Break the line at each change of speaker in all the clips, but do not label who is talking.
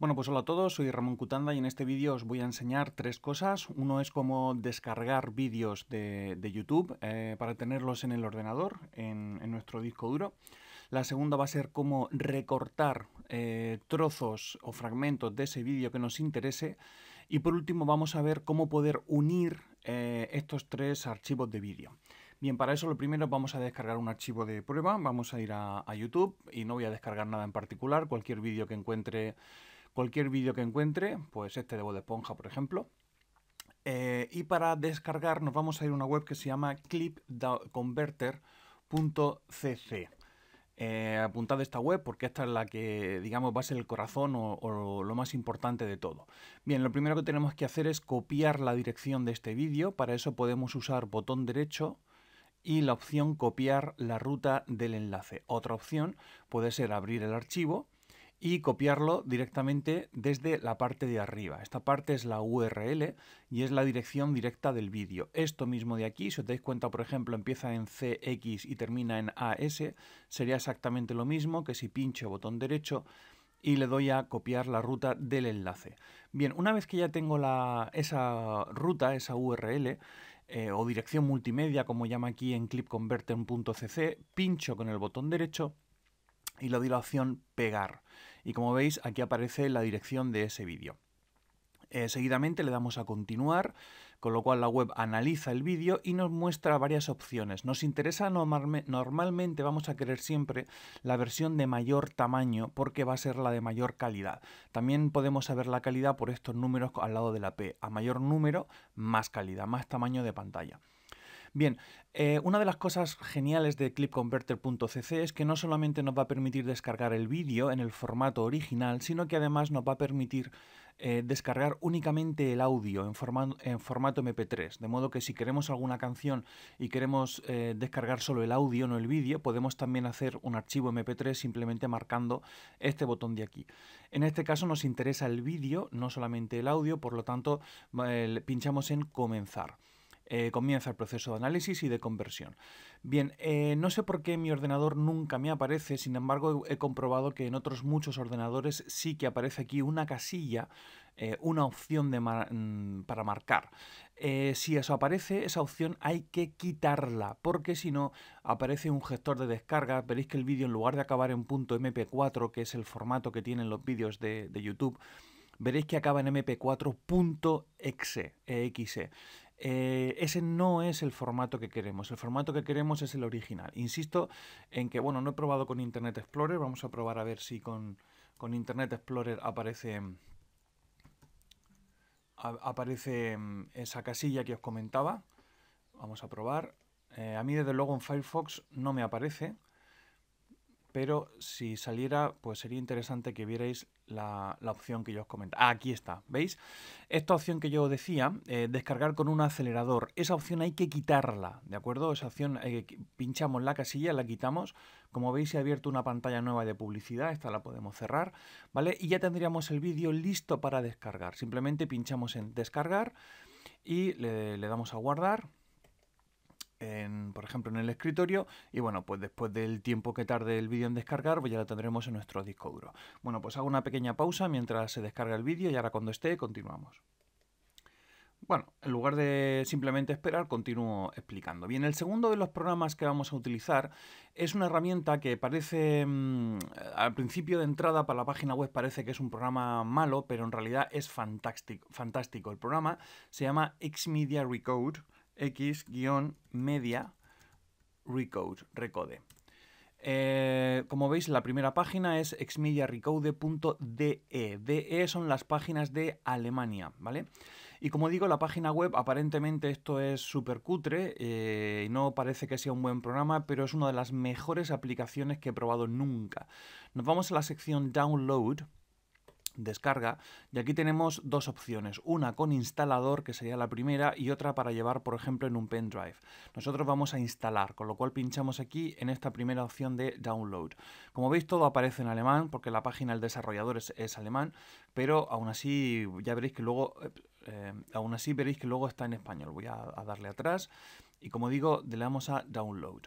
Bueno, pues hola a todos, soy Ramón Cutanda y en este vídeo os voy a enseñar tres cosas. Uno es cómo descargar vídeos de, YouTube eh, para tenerlos en el ordenador, en, nuestro disco duro. La segunda va a ser cómo recortar eh, trozos o fragmentos de ese vídeo que nos interese. Y por último vamos a ver cómo poder unir eh, estos tres archivos de vídeo. Bien, para eso lo primero vamos a descargar un archivo de prueba, vamos a ir a, a YouTube y no voy a descargar nada en particular, cualquier vídeo que encuentre cualquier vídeo que encuentre, pues este de Bob Esponja, por ejemplo. Eh, y para descargar nos vamos a ir a una web que se llama clipconverter.cc. Eh, apuntad esta web porque esta es la que, digamos, va a ser el corazón o, lo más importante de todo. Bien, lo primero que tenemos que hacer es copiar la dirección de este vídeo. Para eso podemos usar botón derecho y la opción copiar la ruta del enlace. Otra opción puede ser abrir el archivo y copiarlo directamente desde la parte de arriba. Esta parte es la URL y es la dirección directa del vídeo. Esto mismo de aquí, si os dais cuenta, por ejemplo, empieza en CX y termina en AS, sería exactamente lo mismo que si pincho botón derecho y le doy a copiar la ruta del enlace. Bien, una vez que ya tengo la, esa ruta, esa URL, eh, o dirección multimedia, como llama aquí en clipconverter.cc, pincho con el botón derecho y le la opción pegar. Y como veis, aquí aparece la dirección de ese vídeo. Eh, seguidamente le damos a continuar, con lo cual la web analiza el vídeo y nos muestra varias opciones. Nos interesa normalmente, vamos a querer siempre la versión de mayor tamaño porque va a ser la de mayor calidad. También podemos saber la calidad por estos números al lado de la P. A mayor número, más calidad, más tamaño de pantalla. Bien, eh, una de las cosas geniales de ClipConverter.cc es que no solamente nos va a permitir descargar el vídeo en el formato original, sino que además nos va a permitir eh, descargar únicamente el audio en, formato MP3. De modo que si queremos alguna canción y queremos eh, descargar solo el audio, no el vídeo, podemos también hacer un archivo MP3 simplemente marcando este botón de aquí. En este caso nos interesa el vídeo, no solamente el audio, por lo tanto pinchamos en comenzar. Eh, comienza el proceso de análisis y de conversión. Bien, eh, no sé por qué mi ordenador nunca me aparece, sin embargo he comprobado que en otros muchos ordenadores sí que aparece aquí una casilla, eh, una opción de mm, para marcar. si eso aparece, esa opción hay que quitarla, porque si no aparece un gestor de descarga. Veréis que el vídeo en lugar de acabar en .mp4, que es el formato que tienen los vídeos de, de YouTube, veréis que acaba en mp4.exe. Eh, ese no es el formato que queremos. El formato que queremos es el original. Insisto en que, bueno, no he probado con Internet Explorer. Vamos a probar a ver si con, Internet Explorer aparece, mm, aparece mm, esa casilla que os comentaba. Vamos a probar. Eh, a mí, desde luego, en Firefox no me aparece pero si saliera, pues sería interesante que vierais la, opción que yo os comentaba. Ah, aquí está, ¿veis? Esta opción que yo decía, eh, descargar con un acelerador, esa opción hay que quitarla, ¿de acuerdo? Esa opción, eh, pinchamos la casilla, la quitamos, como veis se ha abierto una pantalla nueva de publicidad, esta la podemos cerrar, ¿vale? Y ya tendríamos el vídeo listo para descargar, simplemente pinchamos en descargar y le damos a guardar, por ejemplo, en el escritorio y bueno, pues después del tiempo que tarde el vídeo en descargar, pues ya lo tendremos en nuestro disco duro. Bueno, pues hago una pequeña pausa mientras se descarga el vídeo y ahora cuando esté continuamos. Bueno, en lugar de simplemente esperar, continúo explicando. Bien, el segundo de los programas que vamos a utilizar es una herramienta que parece, mm, al principio de entrada para la página web parece que es un programa malo, pero en realidad es fantástico. fantástico. El programa se llama Xmedia Recode x-media recode. Eh, como veis, la primera página es Xmediarecode.de DE son las páginas de Alemania, ¿vale? Y como digo, la página web, aparentemente esto es súper cutre, Y eh, no parece que sea un buen programa, pero es una de las mejores aplicaciones que he probado nunca. Nos vamos a la sección Download descarga. Y aquí tenemos dos opciones, una con instalador, que sería la primera, y otra para llevar, por ejemplo, en un pendrive. Nosotros vamos a instalar, con lo cual pinchamos aquí en esta primera opción de download. Como veis, todo aparece en alemán, porque la página del desarrollador es, alemán, pero aún así ya veréis que luego... Eh, eh, aún así veréis que luego está en español. Voy a, darle atrás y como digo, le damos a download.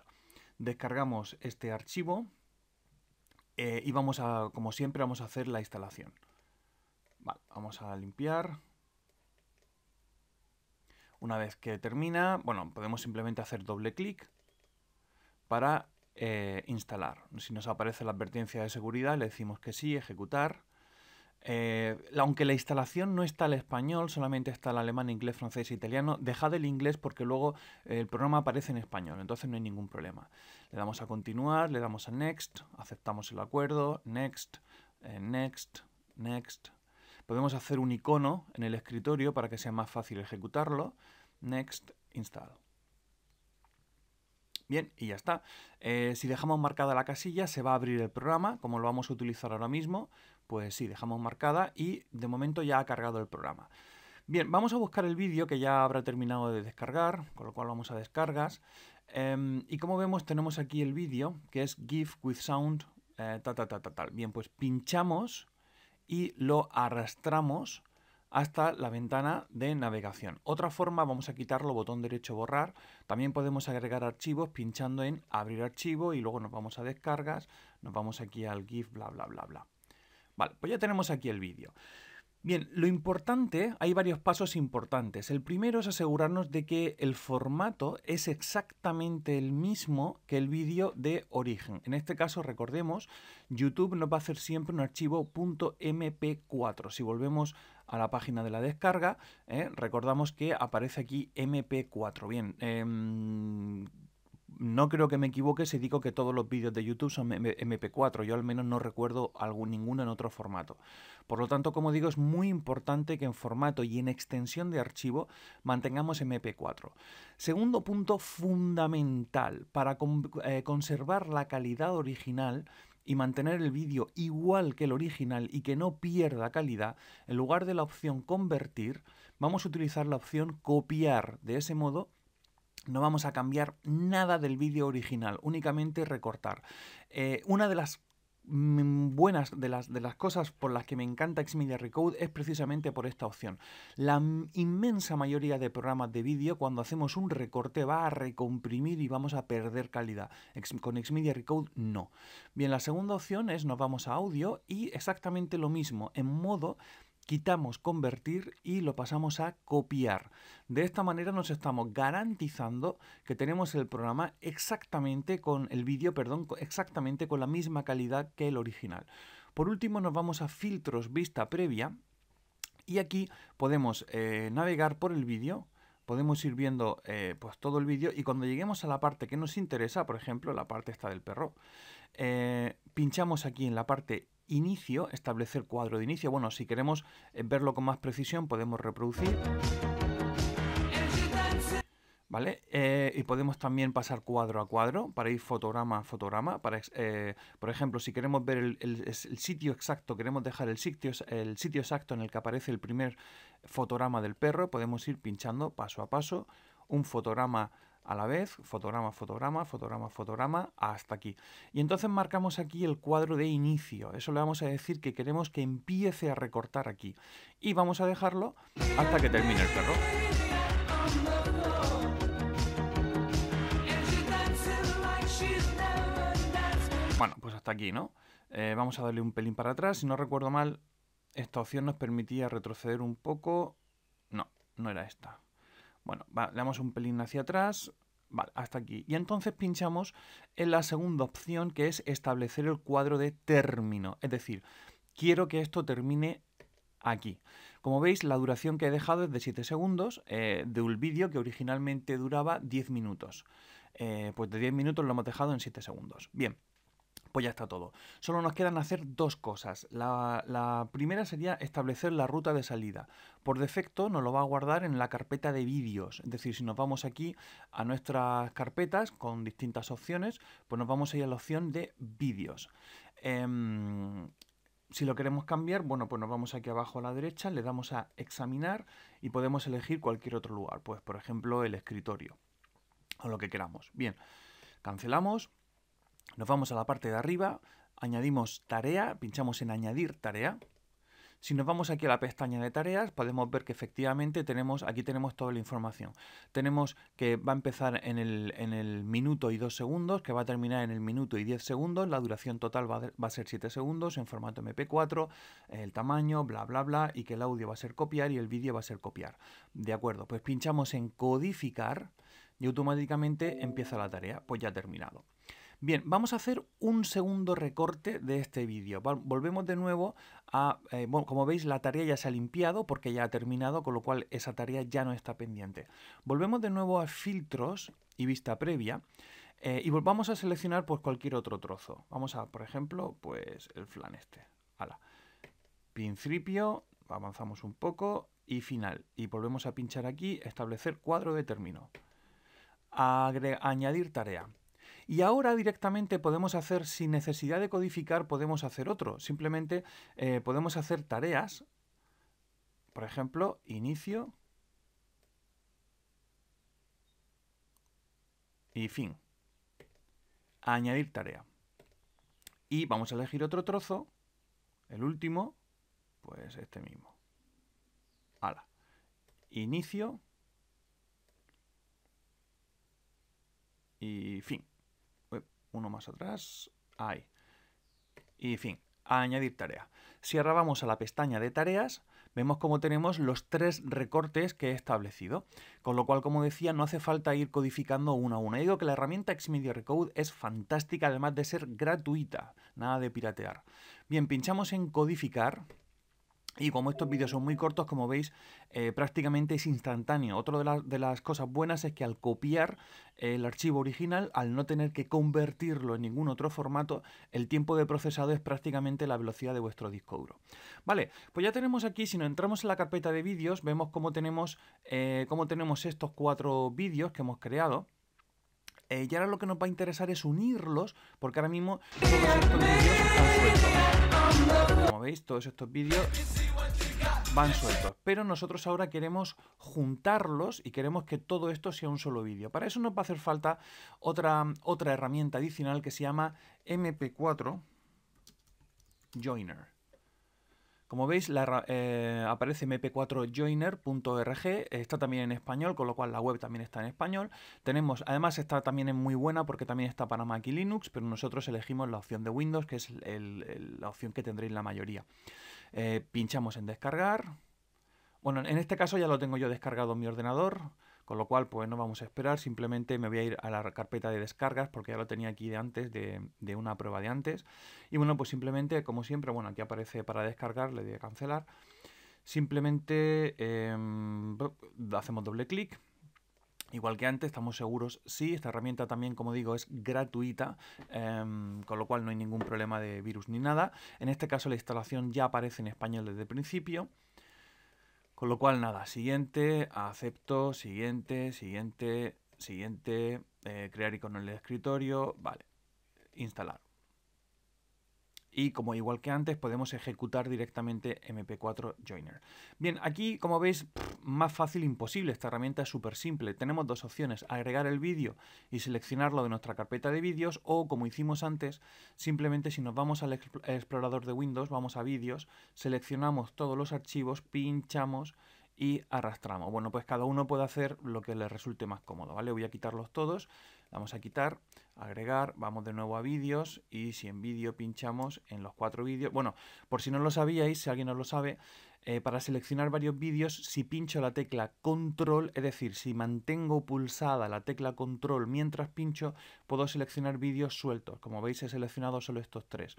Descargamos este archivo eh, y vamos a, como siempre, vamos a hacer la instalación vamos a limpiar. Una vez que termina, bueno, podemos simplemente hacer doble clic para eh, instalar. Si nos aparece la advertencia de seguridad, le decimos que sí, ejecutar. Eh, aunque la instalación no está al español, solamente está al alemán, inglés, francés e italiano, dejad el inglés porque luego eh, el programa aparece en español, entonces no hay ningún problema. Le damos a continuar, le damos a next, aceptamos el acuerdo, next, next, next, Podemos hacer un icono en el escritorio para que sea más fácil ejecutarlo. Next, install. Bien, y ya está. Eh, si dejamos marcada la casilla, se va a abrir el programa. Como lo vamos a utilizar ahora mismo, pues sí, dejamos marcada y de momento ya ha cargado el programa. Bien, vamos a buscar el vídeo que ya habrá terminado de descargar, con lo cual vamos a descargas. Em, y como vemos, tenemos aquí el vídeo que es GIF with Sound, eh, ta, ta, ta, Bien, pues pinchamos y lo arrastramos hasta la ventana de navegación. Otra forma, vamos a quitarlo, botón derecho borrar. También podemos agregar archivos pinchando en abrir archivo y luego nos vamos a descargas, nos vamos aquí al GIF, bla, bla, bla, bla. Vale, pues ya tenemos aquí el vídeo. Bien, lo importante, hay varios pasos importantes. El primero es asegurarnos de que el formato es exactamente el mismo que el vídeo de origen. En este caso, recordemos, YouTube nos va a hacer siempre un archivo .mp4. Si volvemos a la página de la descarga, ¿eh? recordamos que aparece aquí mp4. Bien, em, no creo que me equivoque si digo que todos los vídeos de YouTube son MP4. Yo al menos no recuerdo algún, ninguno en otro formato. Por lo tanto, como digo, es muy importante que en formato y en extensión de archivo mantengamos MP4. Segundo punto fundamental para eh, conservar la calidad original y mantener el vídeo igual que el original y que no pierda calidad, en lugar de la opción convertir, vamos a utilizar la opción copiar. De ese modo, no vamos a cambiar nada del vídeo original, únicamente recortar. Eh, una de las mm, buenas de las, de las cosas por las que me encanta Xmedia Recode es precisamente por esta opción. La inmensa mayoría de programas de vídeo, cuando hacemos un recorte, va a recomprimir y vamos a perder calidad. Con Xmedia Recode no. Bien, la segunda opción es nos vamos a audio y exactamente lo mismo, en modo quitamos convertir y lo pasamos a copiar. De esta manera nos estamos garantizando que tenemos el programa exactamente con el vídeo, perdón, exactamente con la misma calidad que el original. Por último nos vamos a filtros vista previa y aquí podemos eh, navegar por el vídeo podemos ir viendo eh, pues todo el vídeo y cuando lleguemos a la parte que nos interesa, por ejemplo, la parte esta del perro, eh, pinchamos aquí en la parte inicio, establecer cuadro de inicio. Bueno, si queremos eh, verlo con más precisión, podemos reproducir. ¿Vale? Eh, y podemos también pasar cuadro a cuadro para ir fotograma a fotograma. Para, eh, por ejemplo, si queremos ver el, sitio exacto, queremos dejar el sitio, el sitio exacto en el que aparece el primer fotograma del perro, podemos ir pinchando paso a paso un fotograma a la vez, fotograma, fotograma, fotograma, fotograma, hasta aquí. Y entonces marcamos aquí el cuadro de inicio. Eso le vamos a decir que queremos que empiece a recortar aquí. Y vamos a dejarlo hasta que termine el perro. Bueno, pues hasta aquí, ¿no? Eh, vamos a darle un pelín para atrás. Si no recuerdo mal, esta opción nos permitía retroceder un poco. No, no era esta. Bueno, le damos un pelín hacia atrás, hasta aquí. Y entonces pinchamos en la segunda opción que es establecer el cuadro de término. Es decir, quiero que esto termine aquí. Como veis, la duración que he dejado es de 7 segundos eh, de un vídeo que originalmente duraba 10 minutos. Eh, pues de 10 minutos lo hemos dejado en 7 segundos. Bien, pues ya está todo. Solo nos quedan hacer dos cosas. La, primera sería establecer la ruta de salida. Por defecto nos lo va a guardar en la carpeta de vídeos. Es decir, si nos vamos aquí a nuestras carpetas con distintas opciones, pues nos vamos a ir a la opción de vídeos. Em, si lo queremos cambiar, bueno, pues nos vamos aquí abajo a la derecha, le damos a examinar y podemos elegir cualquier otro lugar. Pues por ejemplo el escritorio o lo que queramos. Bien, cancelamos. Nos vamos a la parte de arriba, añadimos tarea, pinchamos en añadir tarea. Si nos vamos aquí a la pestaña de tareas, podemos ver que efectivamente tenemos, aquí tenemos toda la información. Tenemos que va a empezar en el, minuto y dos segundos, que va a terminar en el minuto y diez segundos, la duración total va, va a ser siete segundos en formato MP4, el tamaño, bla, bla, bla, y que el audio va a ser copiar y el vídeo va a ser copiar. De acuerdo, pues pinchamos en codificar y automáticamente empieza la tarea, pues ya ha terminado. Bien, vamos a hacer un segundo recorte de este vídeo. Volvemos de nuevo a, eh, como veis la tarea ya se ha limpiado porque ya ha terminado, con lo cual esa tarea ya no está pendiente. Volvemos de nuevo a filtros y vista previa. Eh, y volvamos a seleccionar pues cualquier otro trozo. Vamos a, por ejemplo, pues el flan este. Ala. Principio, avanzamos un poco y final. Y volvemos a pinchar aquí, establecer cuadro de término. añadir tarea. Y ahora directamente podemos hacer, sin necesidad de codificar, podemos hacer otro. Simplemente eh, podemos hacer tareas. Por ejemplo, inicio y fin. Añadir tarea. Y vamos a elegir otro trozo, el último, pues este mismo. Ala. Inicio y fin uno más atrás, ahí. Y fin, añadir tarea. Si ahora vamos a la pestaña de tareas, vemos cómo tenemos los tres recortes que he establecido. Con lo cual, como decía, no hace falta ir codificando uno a uno. Y digo que la herramienta Xmedia Recode es fantástica, además de ser gratuita, nada de piratear. Bien, pinchamos en codificar y como estos vídeos son muy cortos, como veis, eh, prácticamente es instantáneo. Otra de, las cosas buenas es que al copiar eh, el archivo original, al no tener que convertirlo en ningún otro formato, el tiempo de procesado es prácticamente la velocidad de vuestro disco duro. Vale, pues ya tenemos aquí, si nos entramos en la carpeta de vídeos, vemos cómo tenemos, eh, cómo tenemos estos cuatro vídeos que hemos creado. Eh, y ahora lo que nos va a interesar es unirlos, porque ahora mismo Como veis, todos estos vídeos van sueltos. Pero nosotros ahora queremos juntarlos y queremos que todo esto sea un solo vídeo. Para eso nos va a hacer falta otra, otra herramienta adicional que se llama MP4 Joiner. Como veis, eh, aparece mp4joiner.org, está también en español, con lo cual la web también está en español. Tenemos, además está también muy buena porque también está para Mac y Linux, pero nosotros elegimos la opción de Windows, que es la opción que tendréis la mayoría. Eh, pinchamos en descargar. Bueno, en este caso ya lo tengo yo descargado en mi ordenador con lo cual pues no vamos a esperar, simplemente me voy a ir a la carpeta de descargas porque ya lo tenía aquí de antes, de, una prueba de antes. Y bueno, pues simplemente, como siempre, bueno, aquí aparece para descargar, le doy a cancelar. Simplemente em, hacemos doble clic. Igual que antes, estamos seguros, sí, esta herramienta también, como digo, es gratuita, em, con lo cual no hay ningún problema de virus ni nada. En este caso la instalación ya aparece en español desde el principio. Con lo cual, nada, siguiente, acepto, siguiente, siguiente, siguiente, eh, crear icono en el escritorio, vale, instalar y como igual que antes podemos ejecutar directamente mp4 joiner. Bien, aquí como veis más fácil imposible, esta herramienta es súper simple. Tenemos dos opciones, agregar el vídeo y seleccionarlo de nuestra carpeta de vídeos o como hicimos antes, simplemente si nos vamos al explorador de Windows, vamos a vídeos, seleccionamos todos los archivos, pinchamos y arrastramos. Bueno, pues cada uno puede hacer lo que le resulte más cómodo, ¿vale? Voy a quitarlos todos, vamos a quitar, agregar, vamos de nuevo a vídeos y si en vídeo pinchamos en los cuatro vídeos, bueno, por si no lo sabíais, si alguien no lo sabe, eh, para seleccionar varios vídeos, si pincho la tecla control, es decir, si mantengo pulsada la tecla control mientras pincho, puedo seleccionar vídeos sueltos. Como veis he seleccionado solo estos tres.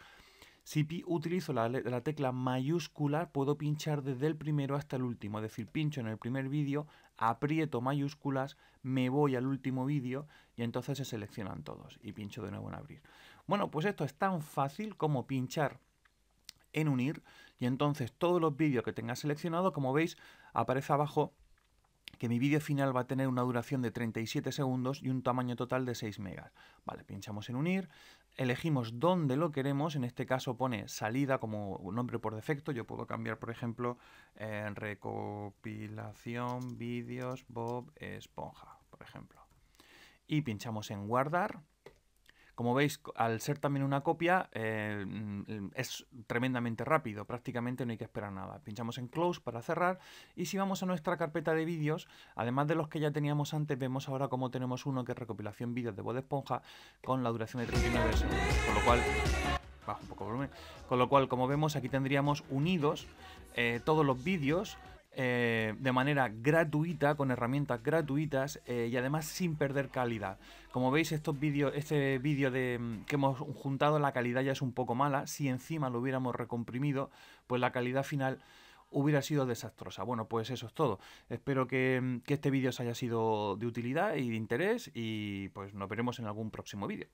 Si utilizo la, tecla mayúscula, puedo pinchar desde el primero hasta el último. Es decir, pincho en el primer vídeo, aprieto mayúsculas, me voy al último vídeo y entonces se seleccionan todos. Y pincho de nuevo en abrir. Bueno, pues esto es tan fácil como pinchar en unir y entonces todos los vídeos que tenga seleccionados, como veis, aparece abajo que mi vídeo final va a tener una duración de 37 segundos y un tamaño total de 6 megas. Vale, pinchamos en unir, elegimos dónde lo queremos, en este caso pone salida como nombre por defecto, yo puedo cambiar por ejemplo en eh, recopilación vídeos Bob Esponja, por ejemplo. Y pinchamos en guardar como veis, al ser también una copia, eh, mm, es tremendamente rápido, prácticamente no hay que esperar nada. Pinchamos en Close para cerrar y si vamos a nuestra carpeta de vídeos, además de los que ya teníamos antes, vemos ahora cómo tenemos uno que es recopilación vídeos de voz de Esponja con la duración de 39 segundos, con lo cual Con lo cual, como vemos, aquí tendríamos unidos eh, todos los vídeos eh, de manera gratuita, con herramientas gratuitas eh, y además sin perder calidad. Como veis, estos vídeos, este vídeo de mm, que hemos juntado, la calidad ya es un poco mala. Si encima lo hubiéramos recomprimido, pues la calidad final hubiera sido desastrosa. Bueno, pues eso es todo. Espero que, mm, que este vídeo os haya sido de utilidad y de interés y pues nos veremos en algún próximo vídeo.